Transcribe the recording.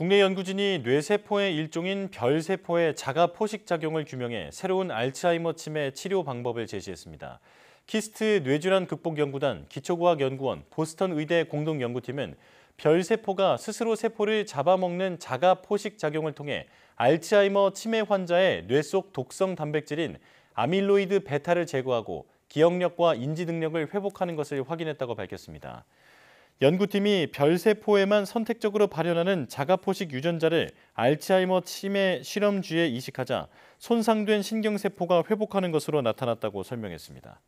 국내 연구진이 뇌세포의 일종인 별세포의 자가 포식작용을 규명해 새로운 알츠하이머 치매 치료 방법을 제시했습니다. 키스트 뇌질환 극복 연구단 기초과학 연구원 보스턴 의대 공동 연구팀은 별세포가 스스로 세포를 잡아먹는 자가 포식 작용을 통해 알츠하이머 치매 환자의 뇌속 독성 단백질인 아밀로이드 베타를 제거하고 기억력과 인지 능력을 회복하는 것을 확인했다고 밝혔습니다. 연구팀이 별세포에만 선택적으로 발현하는 자가포식 유전자를 알츠하이머 치매 실험주에 이식하자 손상된 신경세포가 회복하는 것으로 나타났다고 설명했습니다.